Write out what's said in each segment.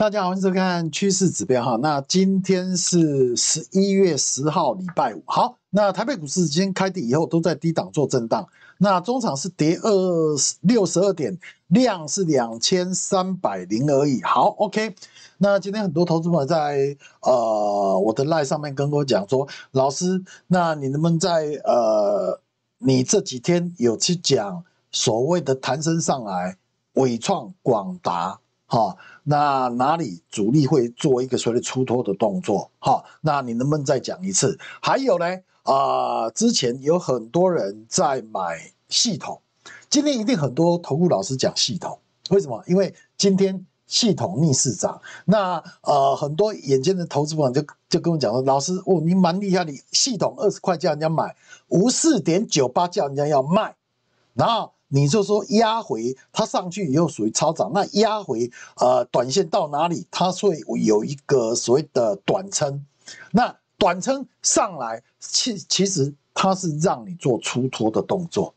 大家好，欢迎收看趋势指标哈。那今天是十一月十号，礼拜五。好，那台北股市今天开低以后都在低档做震荡。那中场是跌二六十二点，量是两千三百零而已。好，OK。那今天很多投资友在呃我的 Line 上面跟我讲说，老师，那你能不能在呃你这几天有去讲所谓的台升上来，伟创、广达？好，那哪里主力会做一个所谓的出脱的动作？好，那你能不能再讲一次？还有呢？啊，之前有很多人在买系统，今天一定很多投顾老师讲系统，为什么？因为今天系统逆市涨。那呃，很多眼尖的投资朋友就就跟我讲说，老师，哦，你蛮厉害，你系统二十块叫人家买，五四点九八叫人家要卖，然后。你就说压回，它上去以后属于超涨，那压回，呃，短线到哪里，它会有一个所谓的短撑，那短撑上来，其其实它是让你做出脱的动作。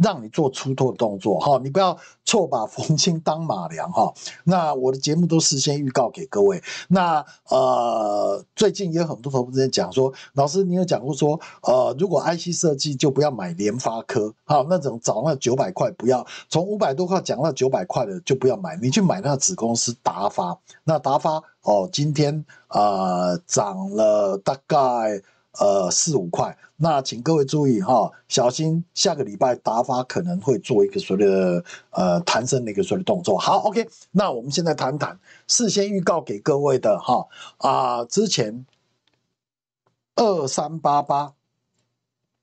让你做出的动作，哈，你不要错把逢鑫当马良，哈。那我的节目都事先预告给各位。那呃，最近也有很多朋友在讲说，老师，你有讲过说，呃，如果 IC 设计就不要买联发科，好那种找那九百块不要，从五百多块讲到九百块的就不要买，你去买那子公司达发，那达发哦，今天呃涨了大概。呃，四五块，那请各位注意哈，小心下个礼拜打法可能会做一个所谓的呃弹升的一个所谓的动作。好，OK，那我们现在谈谈，事先预告给各位的哈啊，之前二三八八，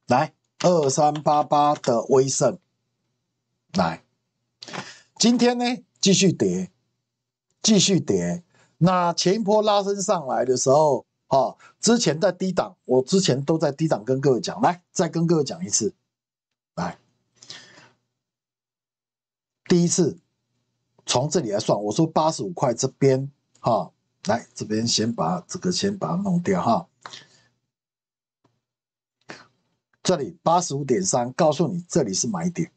来二三八八的威盛，来，今天呢继续跌，继续跌。那前一波拉升上来的时候。哦，之前在低档，我之前都在低档跟各位讲，来，再跟各位讲一次，来，第一次从这里来算，我说八十五块这边，哈，来这边先把这个先把它弄掉哈，这里八十五点三，告诉你这里是买点，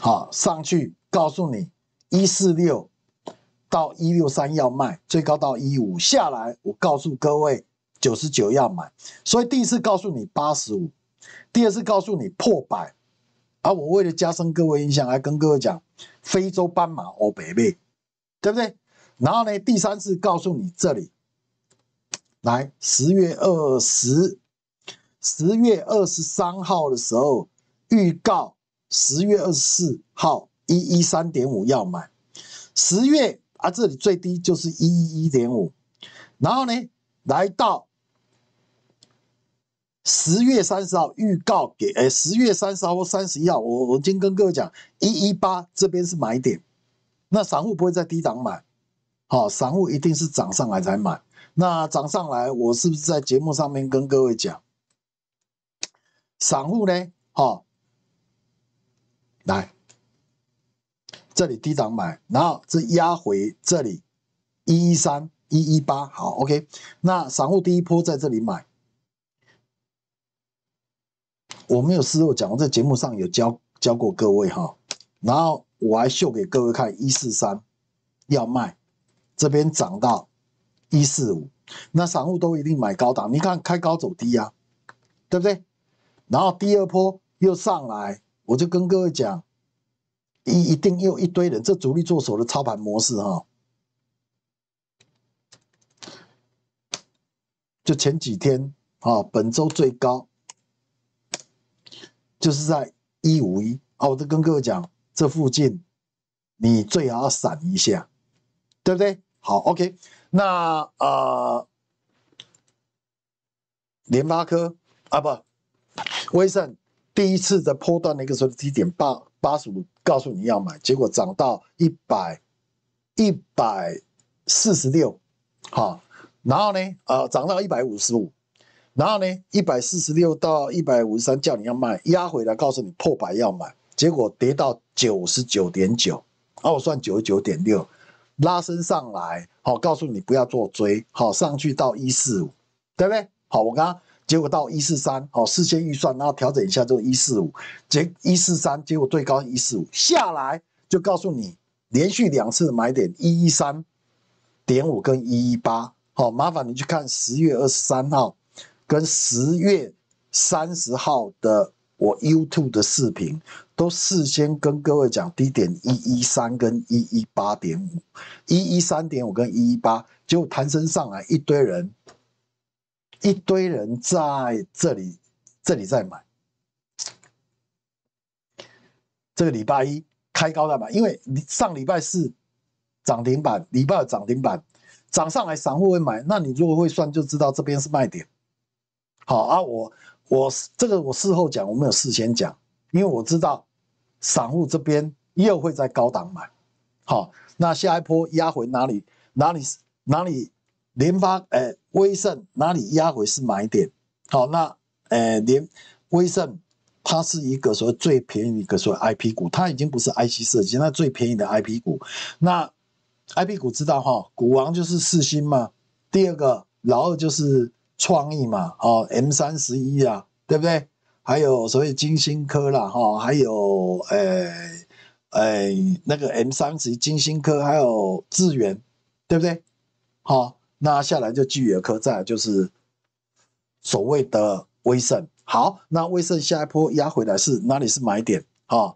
好，上去告诉你一四六。到一六三要卖，最高到一五下来，我告诉各位九十九要买，所以第一次告诉你八十五，第二次告诉你破百，而我为了加深各位印象，还跟各位讲非洲斑马欧北贝，对不对？然后呢，第三次告诉你这里，来十月二十，十月二十三号的时候预告十月二十四号一一三点五要买，十月。啊，这里最低就是一一一点五，然后呢，来到十月三十号预告给，哎，十月三十号或三十一号，我我经跟各位讲一一八这边是买点，那散户不会在低档买，好，散户一定是涨上来才买，那涨上来，我是不是在节目上面跟各位讲，散户呢，好，来。这里低档买，然后这压回这里一一三一一八，好，OK。那散户第一波在这里买，我没有私授讲，我在节目上有教教过各位哈。然后我还秀给各位看，一四三要卖，这边涨到一四五，那散户都一定买高档，你看开高走低呀，对不对？然后第二波又上来，我就跟各位讲。一一定又一堆人，这主力做手的操盘模式哈，就前几天啊，本周最高就是在一五一，啊，我就跟各位讲，这附近你最好要闪一下，对不对？好，OK，那呃，联发科啊，不，威盛第一次在破断那个时候低点八八十度。告诉你要买，结果涨到一百一百四十六，好，然后呢，呃，涨到一百五十五，然后呢，一百四十六到一百五十三叫你要卖，压回来告诉你破百要买，结果跌到九十九点九，啊，我算九十九点六，拉升上来，好，告诉你不要做追，好，上去到一四五，对不对？好，我刚刚。结果到一四三，好，事先预算，然后调整一下，就一四五，结一四三，结果最高一四五，下来就告诉你，连续两次买点一一三点五跟一一八，好，麻烦你去看十月二十三号跟十月三十号的我 YouTube 的视频，都事先跟各位讲低点一一三跟一一八点五，一一三点五跟一一八，结果弹升上来一堆人。一堆人在这里，这里在买。这个礼拜一开高干嘛？因为上礼拜四涨停板，礼拜二涨停板涨上来，散户会买。那你如果会算，就知道这边是卖点。好啊，我我这个我事后讲，我没有事先讲，因为我知道散户这边又会在高档买。好，那下一波压回哪里？哪里哪里？联发，哎，威盛哪里压回是买点？好，那，哎，联威盛，它是一个说最便宜一个说 I P 股，它已经不是 I C 设计，那最便宜的 I P 股。那 I P 股知道哈，股王就是四星嘛，第二个然后就是创意嘛，哦，M 三十一啊，对不对？还有所谓金星科啦，哈，还有，哎哎，那个 M 三十一金星科，还有智元，对不对？好。那下来就巨野科，再来就是所谓的威盛。好，那威盛下一波压回来是哪里是买点？啊？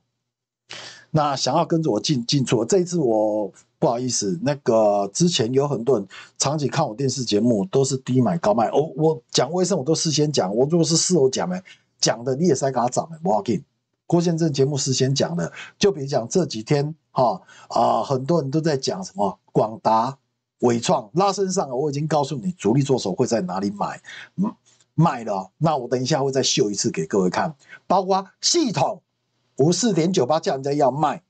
那想要跟着我进进出，这一次我不好意思，那个之前有很多人长期看我电视节目，都是低买高卖。我我讲威盛，我都事先讲。我如果是事后讲的，讲的你也再给他涨，不好听。郭先生节目事先讲的，就比如讲这几天，哈啊，很多人都在讲什么广达。伟创拉身上我已经告诉你主力做手会在哪里买卖了。那我等一下会再秀一次给各位看，包括系统五四点九八叫人家要卖，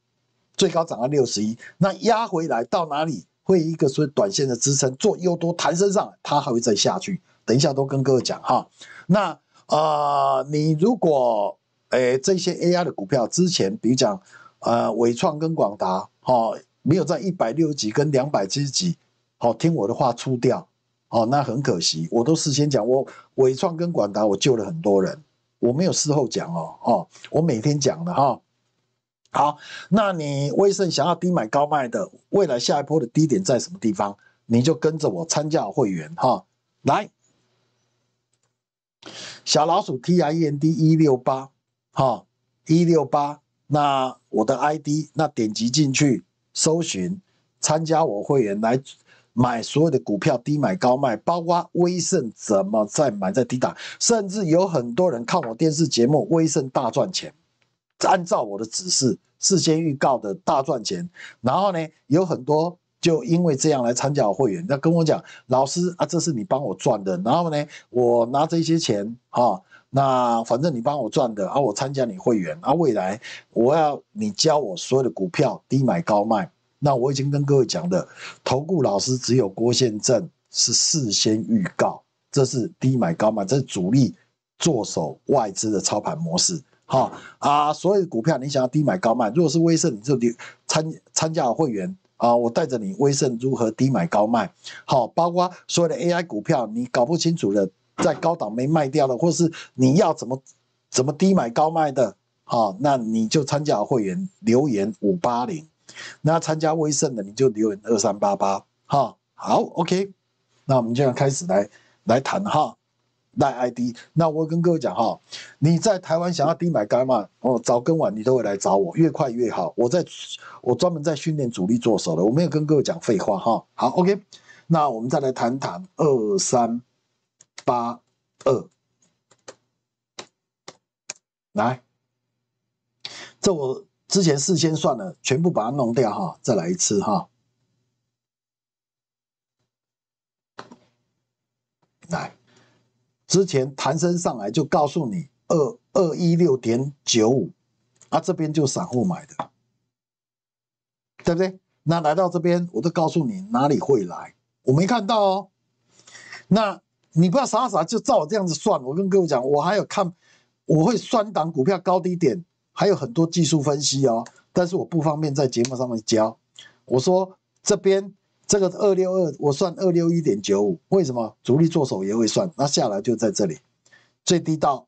最高涨到六十一，那压回来到哪里会一个说短线的支撑做又多弹身上，它还会再下去。等一下都跟各位讲哈。那呃，你如果呃这些 AI 的股票之前，比如讲呃伟创跟广达哈，没有在一百六十几跟两百七几。好，听我的话出掉，好，那很可惜。我都事先讲，我伟创跟广达，我救了很多人，我没有事后讲哦，哦，我每天讲的哈。好，那你威盛想要低买高卖的，未来下一波的低点在什么地方？你就跟着我参加会员哈，来，小老鼠 T I E N D 一六八，哈一六八，那我的 I D，那点击进去搜寻，参加我会员来。买所有的股票，低买高卖，包括威盛怎么在买在低档，甚至有很多人看我电视节目，威盛大赚钱，按照我的指示事先预告的大赚钱，然后呢，有很多就因为这样来参加会员，那跟我讲，老师啊，这是你帮我赚的，然后呢，我拿这些钱啊，那反正你帮我赚的，啊，我参加你会员，啊，未来我要你教我所有的股票低买高卖。那我已经跟各位讲的，投顾老师只有郭宪正是事先预告，这是低买高卖，这是主力做手外资的操盘模式。哈啊，所有的股票你想要低买高卖，如果是威盛，你就参参加会员啊，我带着你威盛如何低买高卖。好，包括所有的 AI 股票，你搞不清楚的，在高档没卖掉的，或是你要怎么怎么低买高卖的，好，那你就参加会员留言五八零。那参加威盛的你就留言二三八八哈，好，OK。那我们就要开始来来谈哈，带 ID。那我跟各位讲哈，你在台湾想要低买干嘛？哦，早跟晚你都会来找我，越快越好。我在，我专门在训练主力做手的，我没有跟各位讲废话哈。好，OK。那我们再来谈谈二三八二，来，这我。之前事先算了，全部把它弄掉哈，再来一次哈。来，之前谭升上来就告诉你二二一六点九五，啊，这边就散户买的，对不对？那来到这边，我都告诉你哪里会来，我没看到哦。那你不要傻傻就照我这样子算，我跟各位讲，我还有看，我会双档股票高低点。还有很多技术分析哦，但是我不方便在节目上面教。我说这边这个二六二，我算二六一点九五，为什么主力做手也会算？那下来就在这里，最低到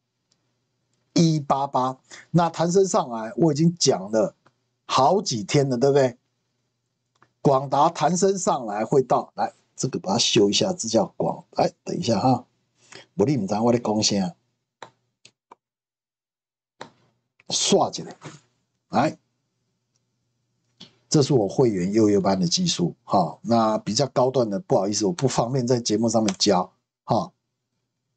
一八八。那弹升上来，我已经讲了好几天了，对不对？广达弹升上来会到来，这个把它修一下，这叫广。哎，等一下哈，我你唔知我贡讲啥。刷起来，来，这是我会员优越班的技术哈。那比较高端的，不好意思，我不方便在节目上面教哈。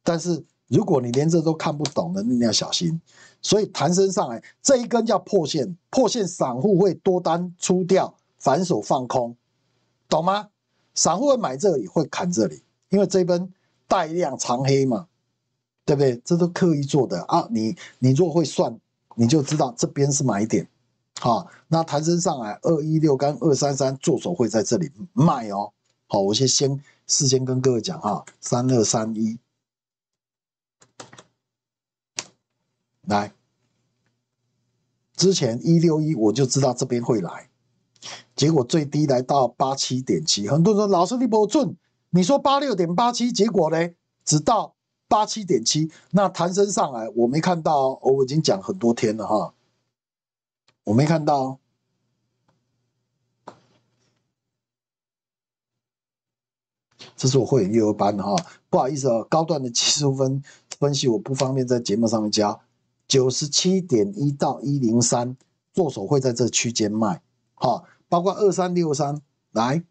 但是如果你连这都看不懂的，你要小心。所以弹升上来这一根叫破线，破线散户会多单出掉，反手放空，懂吗？散户会买这里，会砍这里，因为这一根带量长黑嘛，对不对？这都刻意做的啊。你你若会算。你就知道这边是买点，好，那台升上来二一六跟二三三做手会在这里卖哦。好，我先先事先跟各位讲哈，三二三一来，之前一六一我就知道这边会来，结果最低来到八七点七，很多人说老师你不准，你说八六点八七，结果呢直到。八七点七，那弹升上来，我没看到。哦，我已经讲很多天了哈，我没看到。这是我会员幼儿班的哈，不好意思哦，高段的技术分分析我不方便在节目上面教。九十七点一到一零三，做手会在这区间卖哈，包括二三六三来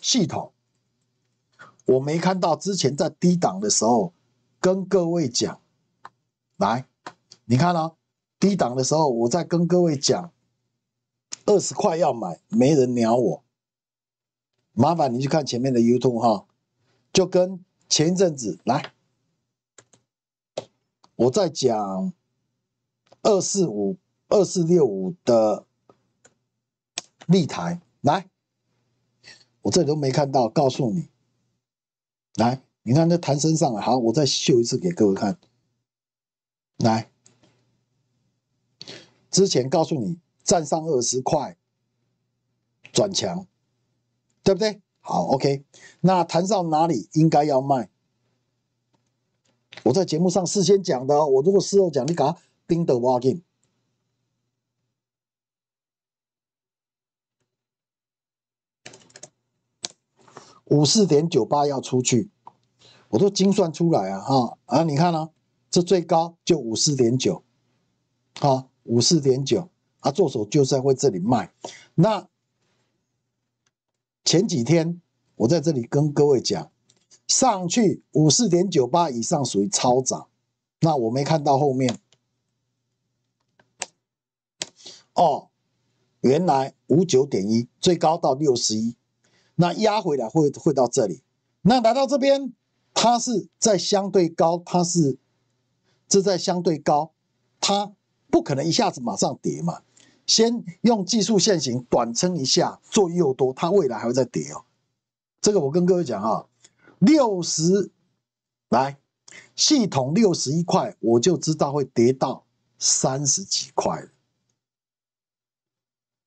系统。我没看到之前在低档的时候跟各位讲，来，你看哦，低档的时候我在跟各位讲，二十块要买没人鸟我，麻烦你去看前面的 YouTube 哈，就跟前一阵子来，我在讲二四五二四六五的立台来，我这里都没看到，告诉你。来，你看这弹升上来，好，我再秀一次给各位看。来，之前告诉你站上二十块转强，对不对？好，OK，那弹到哪里应该要卖？我在节目上事先讲的，我如果事后讲，你给他冰得挖进。五四点九八要出去，我都精算出来啊，哈啊，你看呢，这最高就五四点九，啊，五四点九，啊，做手就在会这里卖。那前几天我在这里跟各位讲，上去五四点九八以上属于超涨，那我没看到后面，哦，原来五九点一最高到六十一。那压回来会会到这里，那来到这边，它是在相对高，它是这在相对高，它不可能一下子马上跌嘛，先用技术线型短撑一下，做又多，它未来还会再跌哦。这个我跟各位讲啊，六十来系统六十一块，我就知道会跌到三十几块了。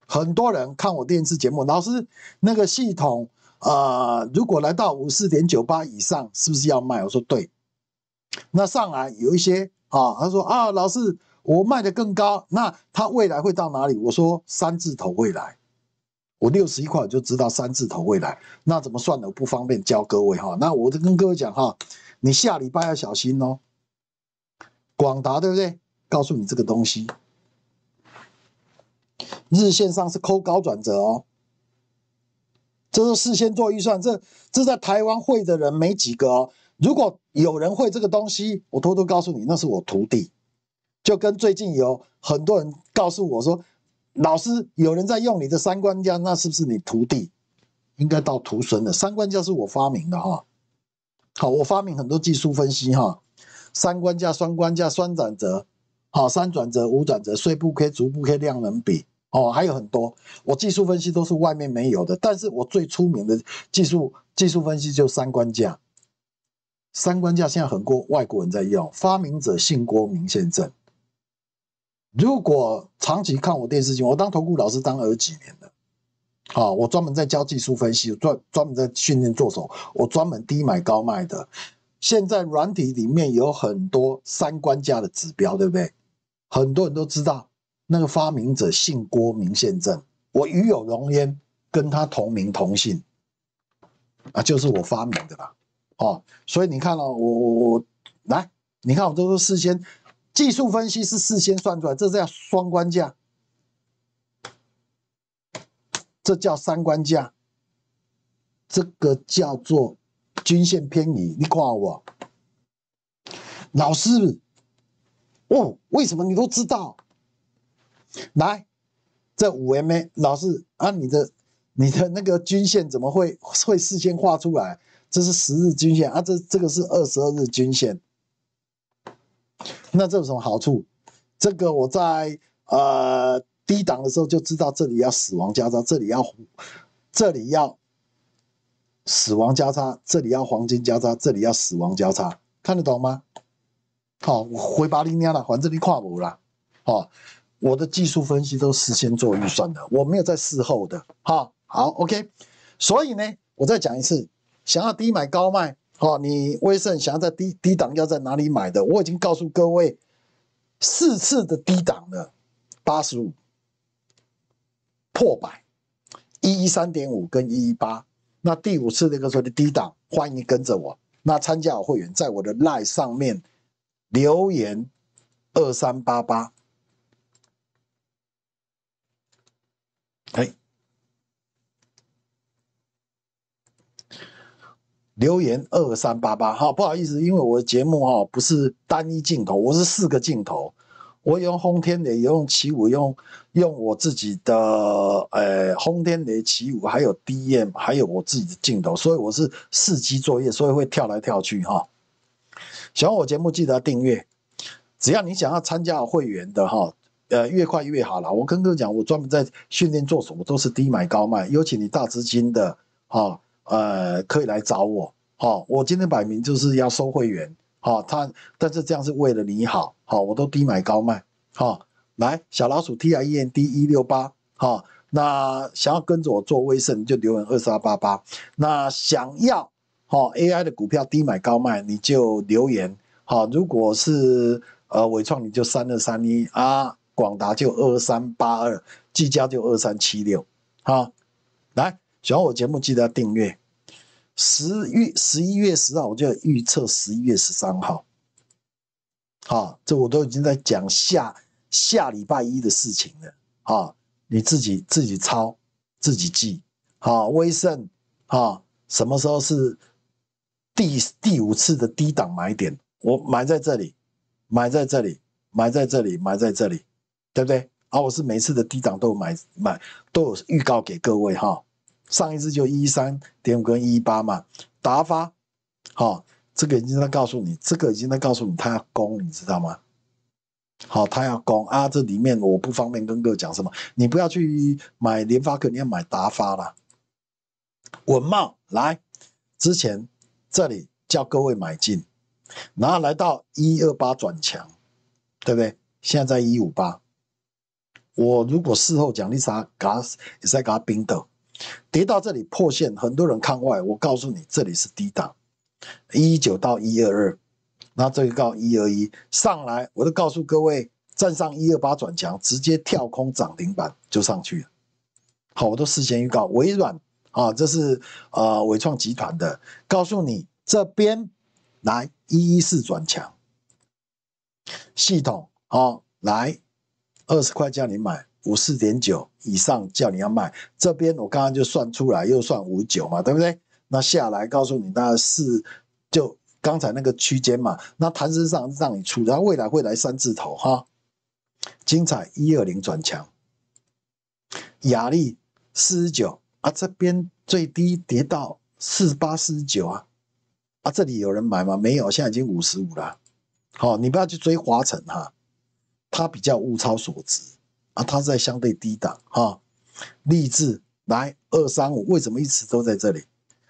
很多人看我电视节目，老师那个系统啊，如果来到五四点九八以上，是不是要卖？我说对。那上来有一些啊，他说啊，老师我卖的更高，那他未来会到哪里？我说三字头未来，我六十一块就知道三字头未来。那怎么算的？我不方便教各位哈。那我就跟各位讲哈，你下礼拜要小心哦。广达对不对？告诉你这个东西。日线上是扣高转折哦，这是事先做预算，这这在台湾会的人没几个哦。如果有人会这个东西，我偷偷告诉你，那是我徒弟。就跟最近有很多人告诉我说，老师有人在用你的三官家，那是不是你徒弟？应该到徒孙了。三官家是我发明的哈。好，我发明很多技术分析哈，三官家、双官家、双转折。好，三转折、五转折、碎步 K、逐步 K、量能比哦，还有很多。我技术分析都是外面没有的，但是我最出名的技术技术分析就三关价。三关价现在很多外国人在用，发明者姓郭名宪正。如果长期看我电视剧，我当投顾老师当了几年了。啊，我专门在教技术分析，专专门在训练助手，我专门低买高卖的。现在软体里面有很多三关价的指标，对不对？很多人都知道那个发明者姓郭名宪正，我与有荣焉，跟他同名同姓啊，就是我发明的啦。哦，所以你看了我我我来，你看我都是事先技术分析是事先算出来，这是叫双关价，这叫三关价，这个叫做均线偏移，你夸我，老师。哦，为什么你都知道？来，这五 MA 老是啊，你的你的那个均线怎么会会事先画出来？这是十日均线啊，这这个是二十二日均线。那这有什么好处？这个我在呃低档的时候就知道，这里要死亡交叉，这里要这里要死亡交叉，这里要黄金交叉，这里要死亡交叉，看得懂吗？好，回八零点了，反正你跨步了。好，我的技术分析都事先做预算的，我没有在事后的。好，好，OK。所以呢，我再讲一次，想要低买高卖。好，你威盛想要在低低档要在哪里买的，我已经告诉各位四次的低档了，八十五破百一一三点五跟一一八，那第五次那个时候的低档，欢迎跟着我，那参加我会员，在我的 line 上面。留言二三八八，哎，留言二三八八，哈，不好意思，因为我的节目哈不是单一镜头，我是四个镜头，我用轰天雷，用起舞，用用我自己的呃轰天雷、起舞，还有 D M，还有我自己的镜头，所以我是四机作业，所以会跳来跳去，哈。喜欢我节目记得订阅，只要你想要参加会员的哈，呃，越快越好啦。我跟各位讲，我专门在训练做什么都是低买高卖，尤其你大资金的哈，呃，可以来找我哈。我今天摆明就是要收会员哈，他但是这样是为了你好好，我都低买高卖哈。来，小老鼠 T I E N D 一六八哈，那想要跟着我做微胜就留言二三八八，那想要。好，A I 的股票低买高卖，你就留言。好，如果是呃伟创，你就三二三一啊；广达就二三八二，技嘉就二三七六。好，来喜欢我节目，记得订阅。十月十一月十号，我就预测十一月十三号。好，这我都已经在讲下下礼拜一的事情了。好，你自己自己抄自己记。好，威盛好，什么时候是？第第五次的低档买点，我买在这里，买在这里，买在这里，买在这里，对不对？啊，我是每次的低档都有买买，都有预告给各位哈。上一次就一三点五跟一八嘛，达发，好，这个已经在告诉你，这个已经在告诉你，他要攻，你知道吗？好，他要攻啊，这里面我不方便跟各位讲什么，你不要去买联发科，你要买达发啦。文茂来之前。这里叫各位买进，然后来到一二八转强，对不对？现在在一五八，我如果事后讲你啥，嘎也是在嘎冰豆跌到这里破线，很多人看外，我告诉你，这里是低档，一九到一二二，然后这个到一二一上来，我都告诉各位，站上一二八转强，直接跳空涨停板就上去了。好，我都事先预告，微软。啊，这是呃伟创集团的，告诉你这边来一一四转强系统啊，来二十块叫你买，五四点九以上叫你要卖。这边我刚刚就算出来又算五九嘛，对不对？那下来告诉你那是就刚才那个区间嘛，那弹身上让你出，然后未来会来三字头哈，精彩一二零转强，雅丽四十九。啊，这边最低跌到四八四九啊！啊，这里有人买吗？没有，现在已经五十五了。好，你不要去追华晨哈，它比较物超所值啊，它在相对低档哈。立志来二三五，为什么一直都在这里？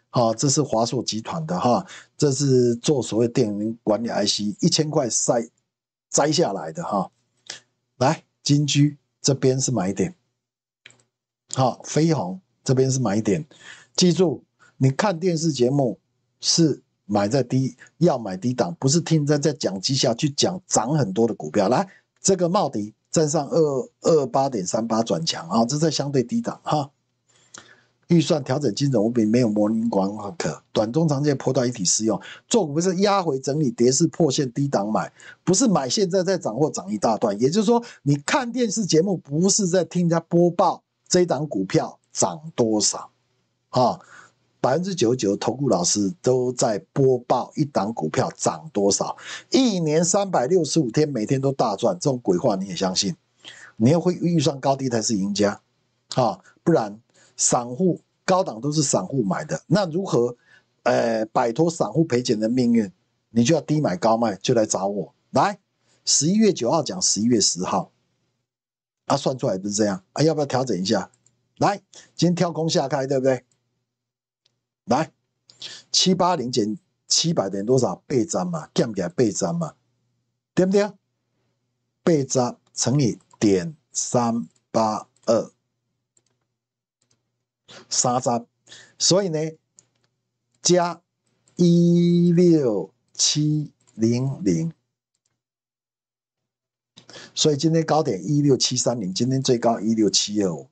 好，这是华硕集团的哈，这是做所谓电源管理 IC，一千块塞摘下来的哈。来，金居这边是买点。好，飞鸿。这边是买点，记住，你看电视节目是买在低，要买低档，不是听在在讲几下去讲涨很多的股票。来，这个茂迪站上二二八点三八转强啊，这在相对低档哈。预算调整精准无比，没有模棱两可，短中长线破到一体适用。做股不是压回整理跌势破线低档买，不是买现在在涨或涨一大段。也就是说，你看电视节目不是在听人家播报这一档股票。涨多少啊？百分之九九投顾老师都在播报一档股票涨多少，一年三百六十五天每天都大赚，这种鬼话你也相信？你要会预算高低才是赢家啊！不然散户高档都是散户买的，那如何呃摆脱散户赔钱的命运？你就要低买高卖，就来找我来。十一月九号讲十一月十号啊，算出来就是这样啊？要不要调整一下？来，今天跳空下开，对不对？来，七八零减七百等于多少？倍增嘛，减不来倍增嘛？对不对？倍增乘以点三八二，三增，所以呢，加一六七零零，所以今天高点一六七三零，今天最高一六七二五。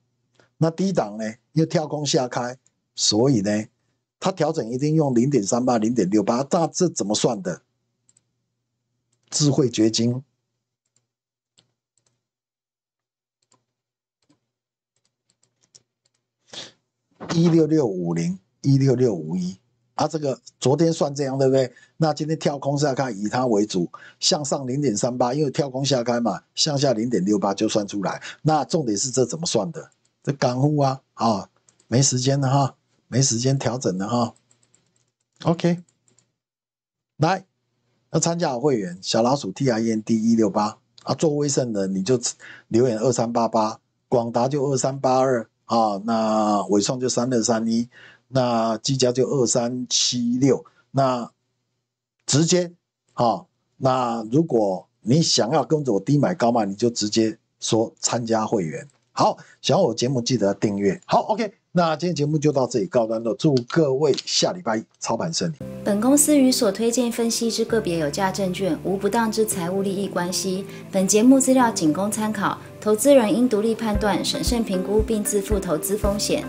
那低档呢？又跳空下开，所以呢，它调整一定用零点三八、零点六八。那这怎么算的？智慧掘金。一六六五零、一六六五一啊，这个昨天算这样对不对？那今天跳空下开以它为主，向上零点三八，因为跳空下开嘛，向下零点六八就算出来。那重点是这怎么算的？这港户啊，啊，没时间了哈，没时间调整了哈。OK，来，要参加会员，小老鼠 T I N D 一六八啊，做微胜的你就留言二三八八，广达就二三八二啊，那伟创就三二三一，那技嘉就二三七六，那直接啊，那如果你想要跟着我低买高卖，你就直接说参加会员。好，喜欢我节目记得订阅。好，OK，那今天节目就到这里，告段落，祝各位下礼拜操盘顺利。本公司与所推荐分析之个别有价证券无不当之财务利益关系，本节目资料仅供参考，投资人应独立判断、审慎评估并自负投资风险。